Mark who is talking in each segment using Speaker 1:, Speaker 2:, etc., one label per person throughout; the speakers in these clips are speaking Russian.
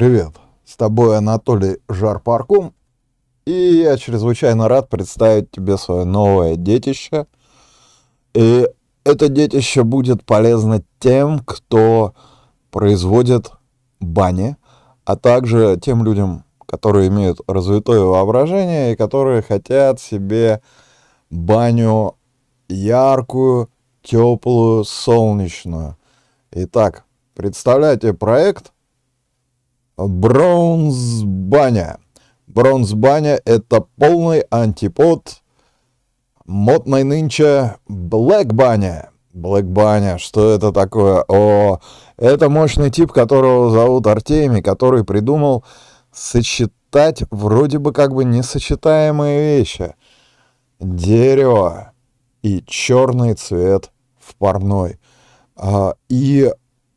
Speaker 1: Привет, с тобой Анатолий Жарпаркум, и я чрезвычайно рад представить тебе свое новое детище. И это детище будет полезно тем, кто производит бани, а также тем людям, которые имеют развитое воображение и которые хотят себе баню яркую, теплую, солнечную. Итак, представляете проект — Бронзбаня. Бронзбаня — это полный антипод модной нынче Блэкбаня. Блэкбаня, что это такое? О, это мощный тип, которого зовут Артемий, который придумал сочетать вроде бы как бы несочетаемые вещи. Дерево и черный цвет в парной. А, и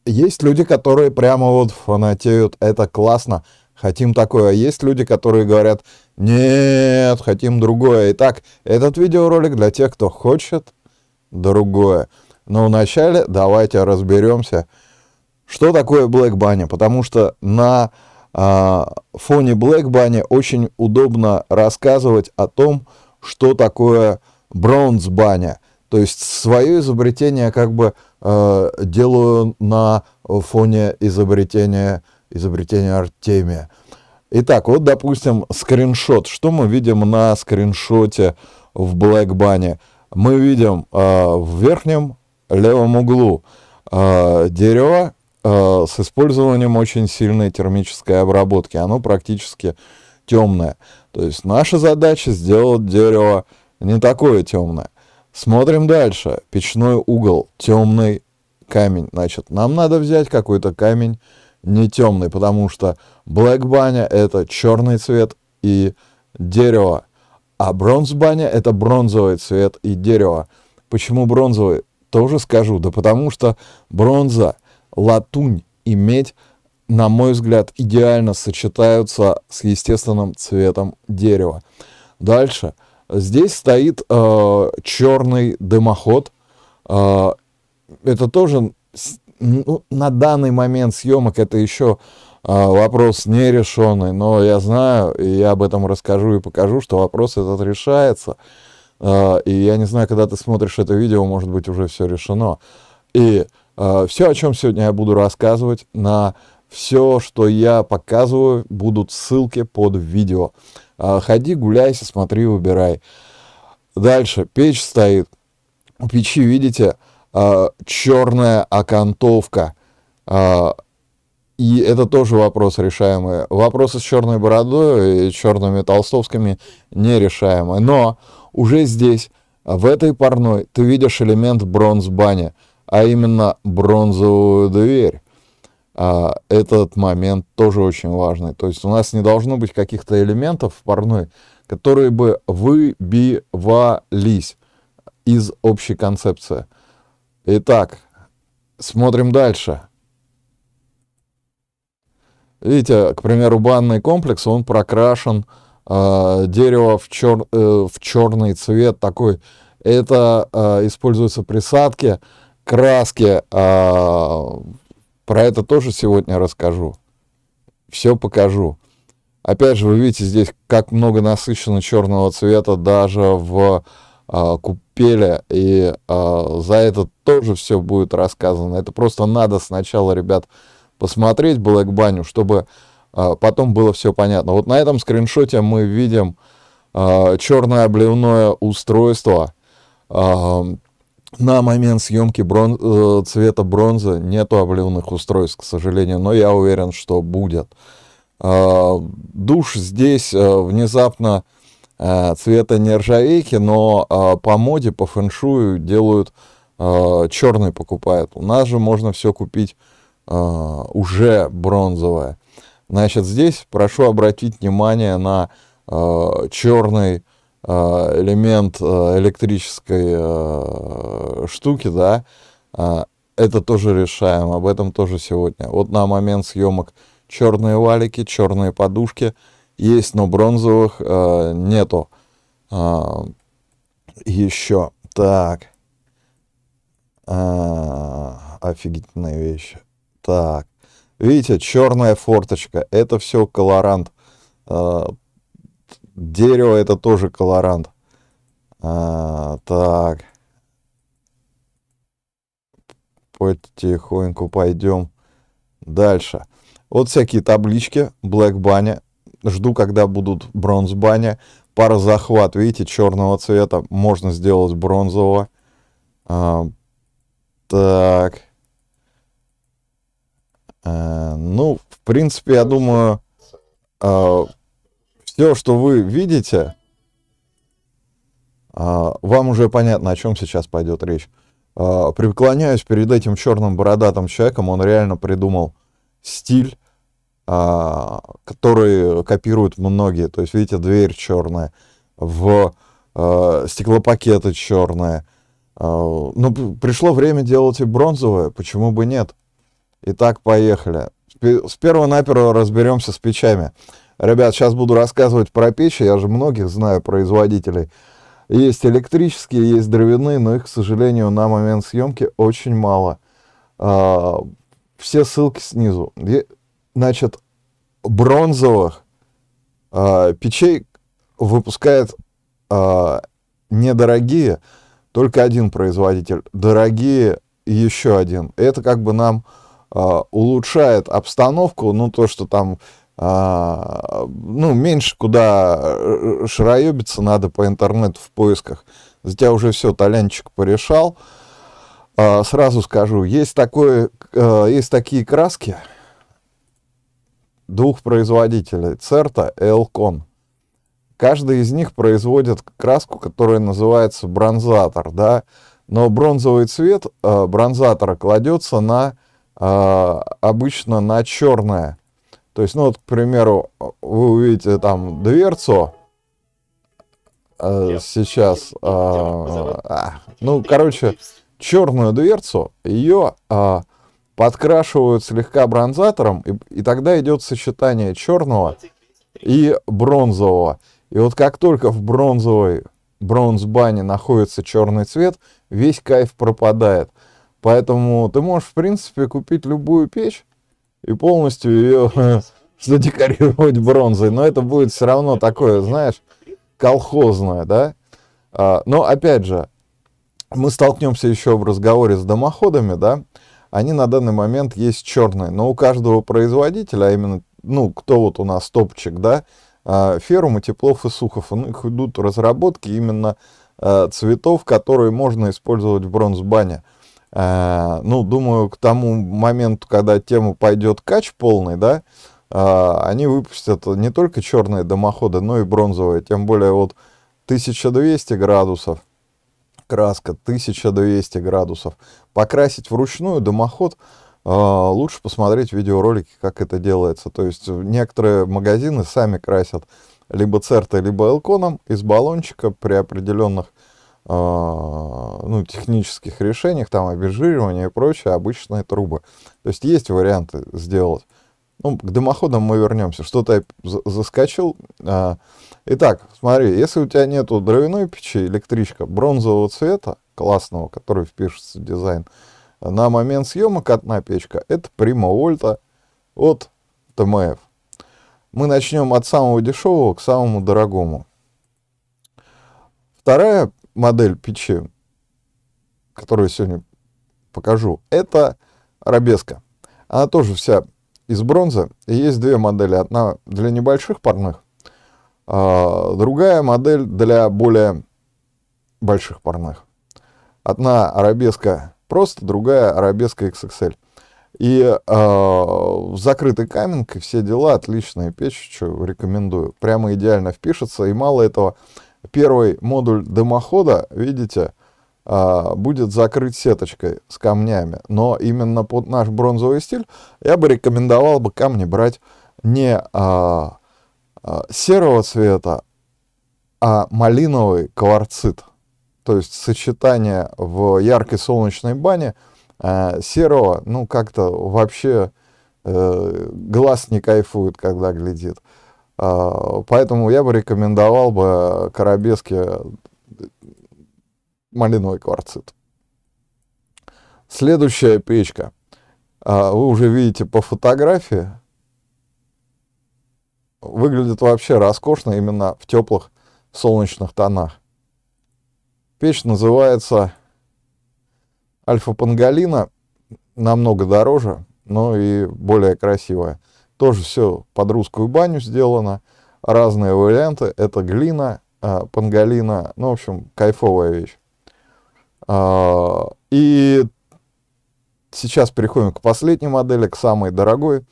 Speaker 1: есть люди, которые прямо вот фанатеют, это классно, хотим такое. А есть люди, которые говорят, нет, хотим другое. Итак, этот видеоролик для тех, кто хочет другое. Но вначале давайте разберемся, что такое Black Bunny, потому что на э, фоне Black Bunny очень удобно рассказывать о том, что такое Bronze Bunny. То есть свое изобретение как бы э, делаю на фоне изобретения, изобретения Артемия. Итак, вот, допустим, скриншот. Что мы видим на скриншоте в Black Bunny? Мы видим э, в верхнем левом углу э, дерево э, с использованием очень сильной термической обработки. Оно практически темное. То есть наша задача сделать дерево не такое темное. Смотрим дальше. Печной угол, темный камень. Значит, нам надо взять какой-то камень не темный, потому что Black баня это черный цвет и дерево, а бронз баня это бронзовый цвет и дерево. Почему бронзовый? Тоже скажу. Да потому что бронза, латунь и медь, на мой взгляд, идеально сочетаются с естественным цветом дерева. Дальше – Здесь стоит э, черный дымоход. Э, это тоже ну, на данный момент съемок это еще э, вопрос нерешенный, но я знаю, и я об этом расскажу и покажу, что вопрос этот решается. Э, и я не знаю, когда ты смотришь это видео, может быть, уже все решено. И э, все, о чем сегодня я буду рассказывать, на все, что я показываю, будут ссылки под видео. А, ходи, гуляйся, смотри, выбирай. Дальше печь стоит. У печи, видите, а, черная окантовка. А, и это тоже вопрос решаемый. Вопросы с черной бородой и черными толстовскими нерешаемы. Но уже здесь, в этой парной, ты видишь элемент бронз бани, а именно бронзовую дверь а, этот момент тоже очень важный. То есть у нас не должно быть каких-то элементов в парной, которые бы выбивались из общей концепции. Итак, смотрим дальше. Видите, к примеру, банный комплекс, он прокрашен э, дерево в, чер, э, в черный цвет такой. Это э, а, используются присадки, краски, э, про это тоже сегодня расскажу. Все покажу. Опять же, вы видите здесь, как много насыщенно черного цвета даже в а, купеле. И а, за это тоже все будет рассказано. Это просто надо сначала, ребят, посмотреть Black Баню, чтобы а, потом было все понятно. Вот на этом скриншоте мы видим а, черное обливное устройство на момент съемки брон... Э, цвета бронзы нету обливных устройств, к сожалению, но я уверен, что будет. А, душ здесь э, внезапно э, цвета нержавейки, но по моде, по фэншую делают черный покупают. У нас же можно все купить уже бронзовое. Значит, здесь прошу обратить внимание на черный Э, элемент э, электрической э, штуки, да, это тоже решаем, об этом тоже сегодня. Вот на момент съемок черные валики, черные подушки есть, но бронзовых нету еще. Так, э, офигительная вещь. Так, видите, черная форточка, это все колорант Дерево это тоже колорант. А, так. Потихоньку пойдем дальше. Вот всякие таблички. Black баня. Жду, когда будут бронз баня. захват видите, черного цвета. Можно сделать бронзового. А, так. А, ну, в принципе, я думаю, а, все, что вы видите, а, вам уже понятно, о чем сейчас пойдет речь. А, преклоняюсь перед этим черным бородатым человеком, он реально придумал стиль, а, который копируют многие. То есть, видите, дверь черная, в стеклопакеты черные. Ну, пришло время делать и бронзовое. почему бы нет? Итак, поехали. С первого-наперво разберемся с печами. Ребят, сейчас буду рассказывать про печи, я же многих знаю производителей. Есть электрические, есть дровяные, но их, к сожалению, на момент съемки очень мало. А, все ссылки снизу. Значит, бронзовых а, печей выпускает а, недорогие, только один производитель. Дорогие еще один. Это как бы нам улучшает обстановку, ну то, что там а, ну, меньше куда э, шароебиться надо по интернету в поисках. За тебя уже все, талянчик порешал. А, сразу скажу, есть, такое, а, есть такие краски двух производителей, Церта и Элкон. Каждый из них производит краску, которая называется бронзатор, да, но бронзовый цвет э, бронзатора кладется на э, обычно на черное, то есть, ну вот, к примеру, вы увидите там дверцу э, сейчас, э, э, ну, короче, черную дверцу, ее э, а, подкрашивают слегка бронзатором, и, и тогда идет сочетание черного и бронзового. И вот как только в бронзовой бронзбане находится черный цвет, весь кайф пропадает. Поэтому ты можешь, в принципе, купить любую печь, и полностью ее задекорировать бронзой. Но это будет все равно такое, знаешь, колхозное, да? А, но опять же, мы столкнемся еще в разговоре с домоходами, да? Они на данный момент есть черные, но у каждого производителя, а именно, ну, кто вот у нас топчик, да, а, Ферум, Теплов и Сухов, у них идут разработки именно а, цветов, которые можно использовать в бронзбане. бане Э, ну, думаю, к тому моменту, когда тему пойдет кач полный, да, э, они выпустят не только черные дымоходы, но и бронзовые. Тем более вот 1200 градусов краска, 1200 градусов. Покрасить вручную дымоход э, лучше посмотреть видеоролики, как это делается. То есть некоторые магазины сами красят либо цертой, либо элконом из баллончика при определенных а, ну, технических решениях, там, обезжиривания и прочее, обычные трубы. То есть есть варианты сделать. Ну, к дымоходам мы вернемся. Что-то я заскочил. А, итак, смотри, если у тебя нету дровяной печи, электричка бронзового цвета, классного, который впишется в дизайн, на момент съемок одна печка, это примовольта от ТМФ. Мы начнем от самого дешевого к самому дорогому. Вторая модель печи, которую я сегодня покажу, это арабеска. Она тоже вся из бронзы. И есть две модели. Одна для небольших парных, а другая модель для более больших парных. Одна арабеска просто, другая арабеска XXL. И э, закрытый и все дела, отличная печь, что рекомендую. Прямо идеально впишется. И мало этого, первый модуль дымохода, видите, а, будет закрыт сеточкой с камнями. Но именно под наш бронзовый стиль я бы рекомендовал бы камни брать не а, а, серого цвета, а малиновый кварцит. То есть сочетание в яркой солнечной бане серого, ну как-то вообще э, глаз не кайфует, когда глядит. А, поэтому я бы рекомендовал бы Карабеске малиновый кварцит. Следующая печка. А, вы уже видите по фотографии. Выглядит вообще роскошно именно в теплых солнечных тонах. Печь называется Альфа Пангалина. Намного дороже, но и более красивая. Тоже все под русскую баню сделано. Разные варианты. Это глина, а, панголина. Ну, в общем, кайфовая вещь. А, и сейчас переходим к последней модели, к самой дорогой.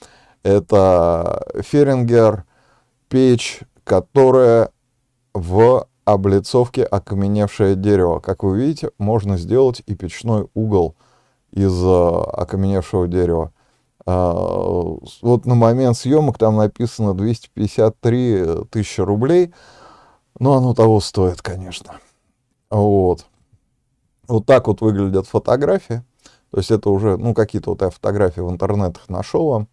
Speaker 1: Это Ферингер печь, которая в облицовке окаменевшее дерево. Как вы видите, можно сделать и печной угол из а, окаменевшего дерева. А, вот на момент съемок там написано 253 э, тысячи рублей. Но ну, оно того стоит, конечно. Вот. Вот так вот выглядят фотографии. То есть это уже, ну, какие-то вот я фотографии в интернетах нашел вам.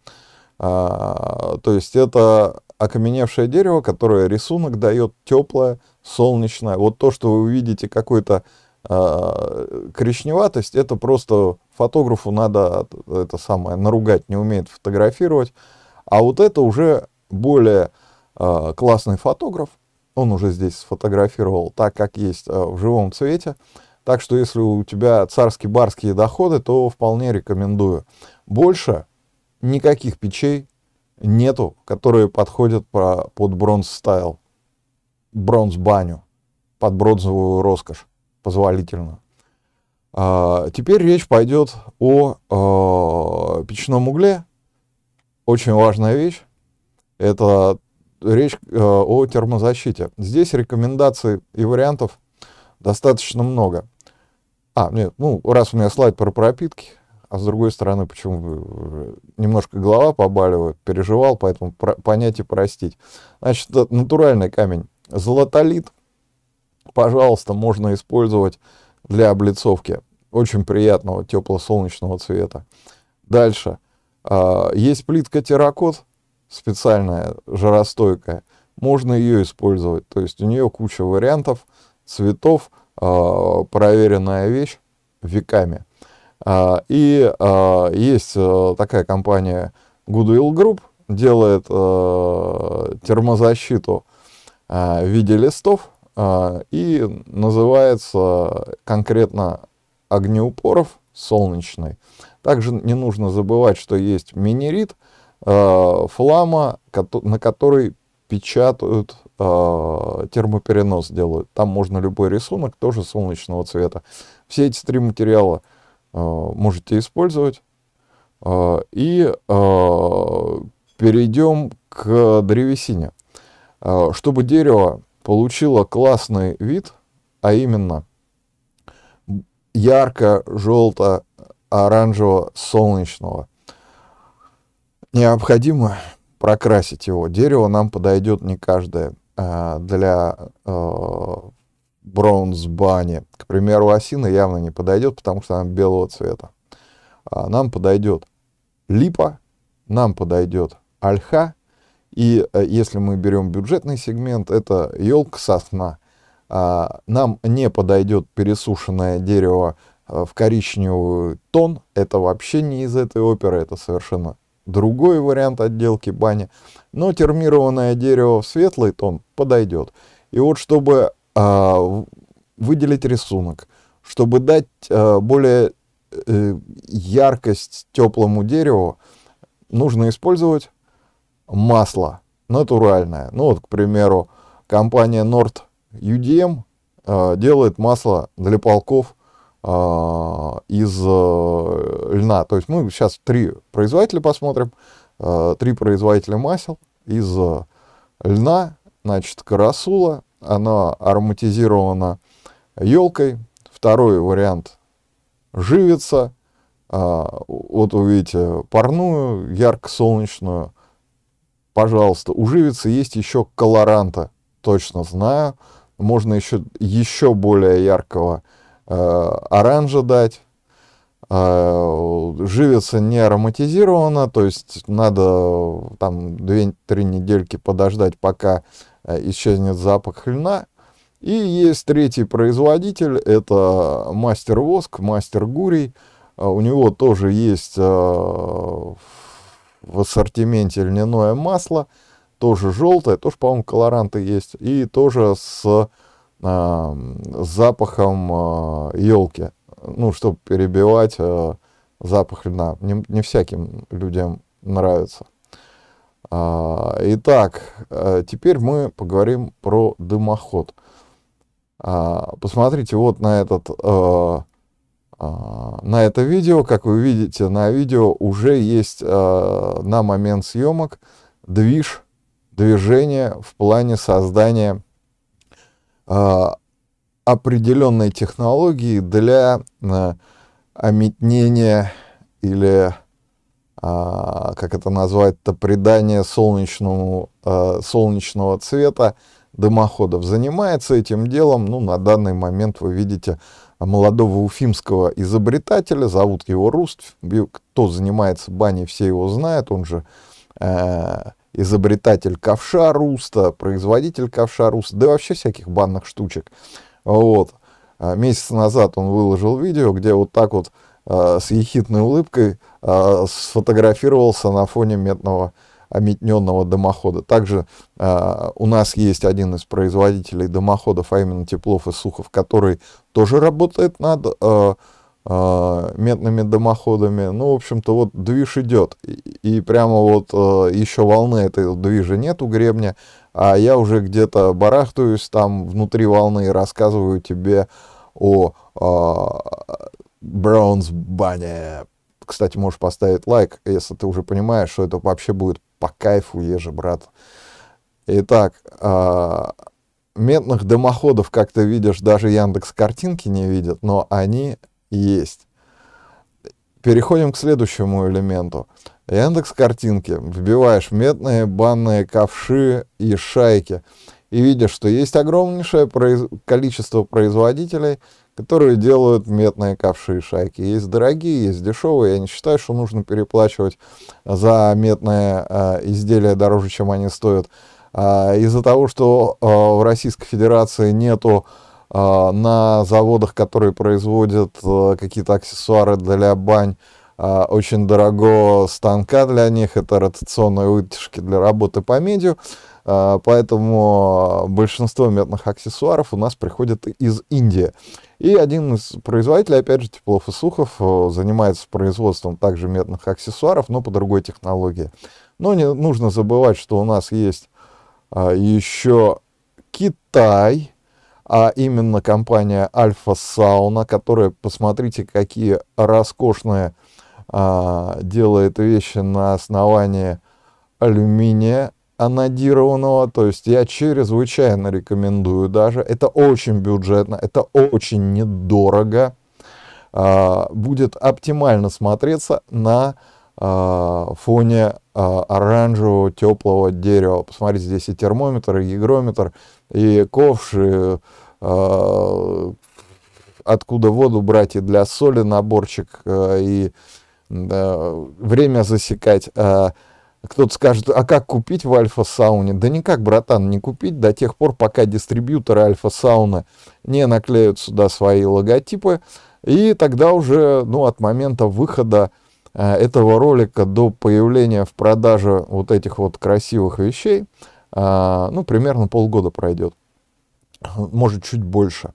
Speaker 1: А, то есть это окаменевшее дерево, которое рисунок дает теплое, солнечное. Вот то, что вы увидите какой-то а, коричневатость это просто фотографу надо это самое наругать, не умеет фотографировать. А вот это уже более а, классный фотограф. Он уже здесь сфотографировал так, как есть а, в живом цвете. Так что если у тебя царские-барские доходы, то вполне рекомендую. Больше никаких печей нету, которые подходят под бронз-стайл, бронз-баню, под бронзовую роскошь позволительно. А, теперь речь пойдет о э, печном угле. Очень важная вещь. Это речь э, о термозащите. Здесь рекомендаций и вариантов достаточно много. А, нет, ну, раз у меня слайд про пропитки, а с другой стороны, почему э, немножко голова побаливает, переживал, поэтому про, понятие простить. Значит, натуральный камень. Золотолит пожалуйста, можно использовать для облицовки. Очень приятного тепло-солнечного цвета. Дальше. А, есть плитка терракот, специальная, жаростойкая. Можно ее использовать. То есть у нее куча вариантов, цветов, а, проверенная вещь веками. А, и есть такая компания Goodwill Group, делает термозащиту в виде листов, а, и называется конкретно огнеупоров солнечный. Также не нужно забывать, что есть минерит, а, флама, на который печатают, а, термоперенос делают. Там можно любой рисунок, тоже солнечного цвета. Все эти три материала можете использовать. И перейдем к древесине. Чтобы дерево получила классный вид, а именно ярко-желто-оранжево-солнечного. Необходимо прокрасить его. Дерево нам подойдет не каждое а, для э, бронзбани. К примеру, осина явно не подойдет, потому что она белого цвета. А, нам подойдет липа, нам подойдет альха. И э, если мы берем бюджетный сегмент, это елка сосна. А, нам не подойдет пересушенное дерево э, в коричневый тон. Это вообще не из этой оперы, это совершенно другой вариант отделки бани. Но термированное дерево в светлый тон подойдет. И вот чтобы а, выделить рисунок, чтобы дать э, более яркость теплому дереву, нужно использовать масло натуральное. Ну вот, к примеру, компания Nord UDM э, делает масло для полков э, из э, льна. То есть мы сейчас три производителя посмотрим, три производителя масел из льна, значит, карасула, она ароматизирована елкой. Второй вариант живица. вот вы видите парную, ярко-солнечную, пожалуйста. У живицы есть еще колоранта, точно знаю. Можно еще, еще более яркого э, оранжа дать. Э, живица не ароматизирована, то есть надо там 2-3 недельки подождать, пока э, исчезнет запах льна. И есть третий производитель, это мастер воск, мастер гурий. Э, у него тоже есть э, в ассортименте льняное масло, тоже желтое, тоже, по-моему, колоранты есть, и тоже с э, запахом э, а, елки, ну, чтобы перебивать э, запах льна. Не, не всяким людям нравится. А, итак, теперь мы поговорим про дымоход. А, посмотрите вот на этот... Э, а, на это видео, как вы видите, на видео уже есть а, на момент съемок движ, движение в плане создания а, определенной технологии для ометнения или, как это назвать-то, придания солнечному, солнечного цвета дымоходов. Занимается этим делом, ну, на данный момент вы видите, молодого уфимского изобретателя, зовут его Руст, кто занимается баней, все его знают, он же э, изобретатель ковша Руста, производитель ковша Руста, да вообще всяких банных штучек. Вот. А месяц назад он выложил видео, где вот так вот э, с ехидной улыбкой э, сфотографировался на фоне медного э, ометненного дымохода. Также э, у нас есть один из производителей дымоходов, а именно Теплов и Сухов, который тоже работает над э, а, э, а, медными дымоходами. Ну, в общем-то, вот движ идет. И, и прямо вот э, еще волны этой движа нет у гребня, а я уже где-то барахтаюсь там внутри волны и рассказываю тебе о Браунс Бане. Кстати, можешь поставить лайк, если ты уже понимаешь, что это вообще будет по кайфу еже, брат. Итак, медных а, метных дымоходов, как ты видишь, даже Яндекс картинки не видят, но они есть. Переходим к следующему элементу. Яндекс картинки. Вбиваешь медные банные ковши и шайки. И видишь, что есть огромнейшее произ... количество производителей, которые делают медные ковши и шайки. Есть дорогие, есть дешевые. Я не считаю, что нужно переплачивать за медные э, изделия дороже, чем они стоят. Э, Из-за того, что э, в Российской Федерации нету э, на заводах, которые производят э, какие-то аксессуары для бань, э, очень дорого станка для них, это ротационные вытяжки для работы по медью. А, поэтому а, большинство медных аксессуаров у нас приходит из Индии. И один из производителей, опять же, Теплов и Сухов, э, занимается производством также медных аксессуаров, но по другой технологии. Но не нужно забывать, что у нас есть а, еще Китай, а именно компания Альфа Сауна, которая, посмотрите, какие роскошные делает вещи на основании алюминия, анодированного, то есть я чрезвычайно рекомендую даже. Это очень бюджетно, это очень недорого. А, будет оптимально смотреться на а, фоне а, оранжевого теплого дерева. Посмотрите, здесь и термометр, и гигрометр, и ковши, и откуда воду брать, и для соли наборчик, и время засекать. Кто-то скажет, а как купить в Альфа-сауне? Да никак, братан, не купить до тех пор, пока дистрибьюторы Альфа-сауны не наклеют сюда свои логотипы. И тогда уже ну, от момента выхода э, этого ролика до появления в продаже вот этих вот красивых вещей, э, ну, примерно полгода пройдет. Может, чуть больше.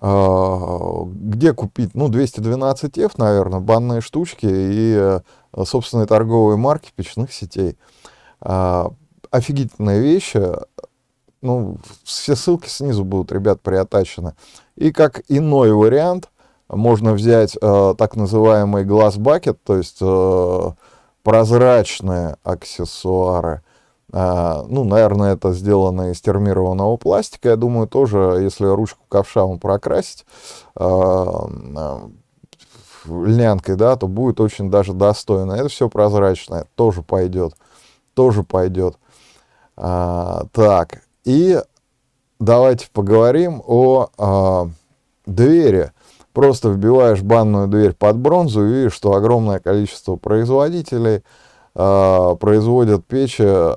Speaker 1: Э, где купить? Ну, 212F, наверное, банные штучки и э, Э, собственной торговой марки печных сетей. А, офигительная вещь. Э, ну, все ссылки снизу будут, ребят, приотачены. И как иной вариант, можно взять э, так называемый глаз бакет, то есть э, прозрачные аксессуары. Э, ну, наверное, это сделано из термированного пластика. Я думаю, тоже, если ручку ковша вам прокрасить, э, э льнянкой, да, то будет очень даже достойно. Это все прозрачное, тоже пойдет, тоже пойдет. А, так, и давайте поговорим о а, двери. Просто вбиваешь банную дверь под бронзу и видишь, что огромное количество производителей а, производят печи,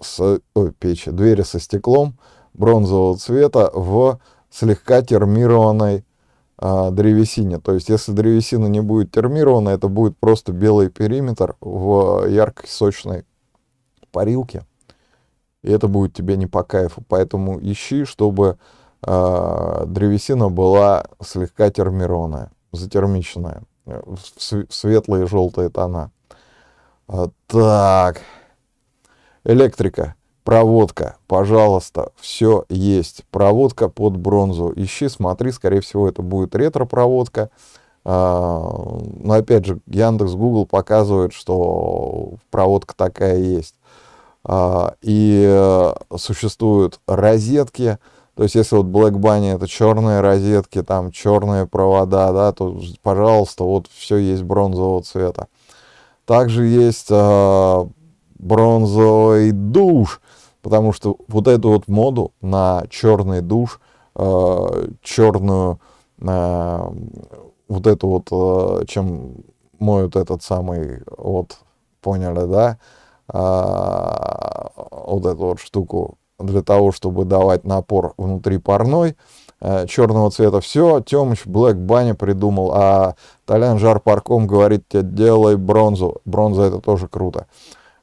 Speaker 1: с, ой, печи, двери со стеклом бронзового цвета в слегка термированной а, древесине. То есть, если древесина не будет термирована, это будет просто белый периметр в яркой сочной парилке. И это будет тебе не по кайфу. Поэтому ищи, чтобы а, древесина была слегка термированная, затермиченная, э, в, св в светлые желтые тона. А, так, электрика. Проводка, пожалуйста, все есть. Проводка под бронзу. Ищи, смотри, скорее всего, это будет ретро-проводка. А, Но ну, опять же, Яндекс, Google показывают, что проводка такая есть. А, и э, существуют розетки. То есть, если вот Black Bunny это черные розетки, там черные провода, да, то, пожалуйста, вот все есть бронзового цвета. Также есть а, бронзовый душ, потому что вот эту вот моду на черный душ, э, черную, э, вот эту вот, э, чем моют этот самый, вот, поняли, да, э, вот эту вот штуку для того, чтобы давать напор внутри парной, э, черного цвета. Все, Темыч Блэк Баня придумал, а Толян Жар Парком говорит тебе, делай бронзу. Бронза это тоже круто. Э,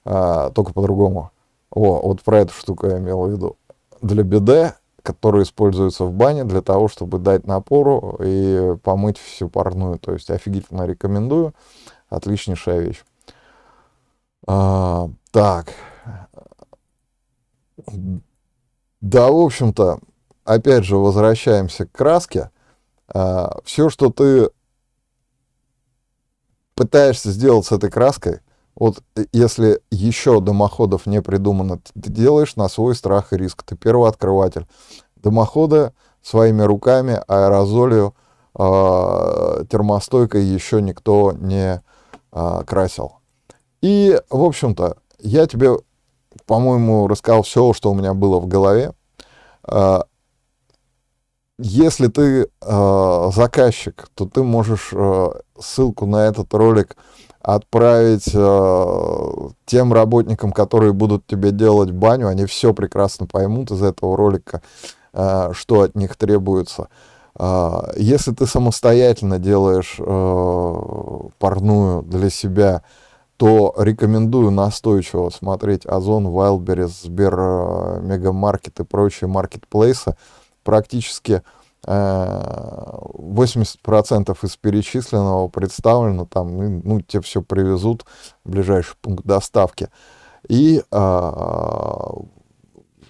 Speaker 1: а, только по-другому. О, вот про эту штуку я имел в виду. Для беде, которые используются в бане для того, чтобы дать напору и помыть всю парную. То есть офигительно рекомендую. Отличнейшая вещь. А, так. Да, в общем-то, опять же, возвращаемся к краске. А, все, что ты пытаешься сделать с этой краской – вот э, если еще дымоходов не придумано, ты делаешь на свой страх и риск. Ты первооткрыватель. Дымоходы своими руками, аэрозолью, э, термостойкой еще никто не э, красил. И, в общем-то, я тебе, по-моему, рассказал все, что у меня было в голове. Э, если ты э, заказчик, то ты можешь э, ссылку на этот ролик отправить э, тем работникам, которые будут тебе делать баню, они все прекрасно поймут из этого ролика, э, что от них требуется. Э, если ты самостоятельно делаешь э, парную для себя, то рекомендую настойчиво смотреть Озон, Wildberries, Сбер, э, Мегамаркет и прочие маркетплейсы. Практически э, 80% э, из перечисленного представлено там, ну, ну тебе все привезут в ближайший пункт доставки. И э,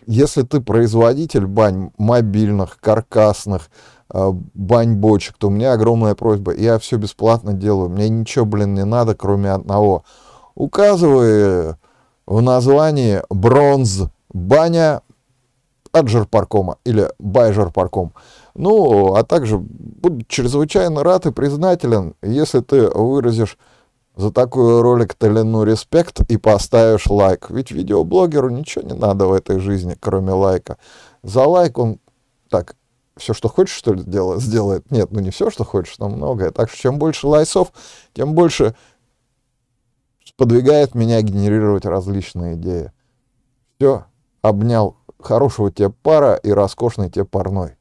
Speaker 1: если ты производитель бань мобильных, каркасных, э, бань бочек, то у меня огромная просьба. Я все бесплатно делаю, мне ничего, блин, не надо, кроме одного. Указывай в названии бронз баня от жарпаркома или бай жарпарком. Ну, а также буду чрезвычайно рад и признателен, если ты выразишь за такой ролик Талину респект и поставишь лайк. Ведь видеоблогеру ничего не надо в этой жизни, кроме лайка. За лайк он так, все, что хочешь, что ли, сделает? сделает? Нет, ну не все, что хочешь, но многое. Так что чем больше лайсов, тем больше подвигает меня генерировать различные идеи. Все, обнял. Хорошего тебе пара и роскошной тебе парной.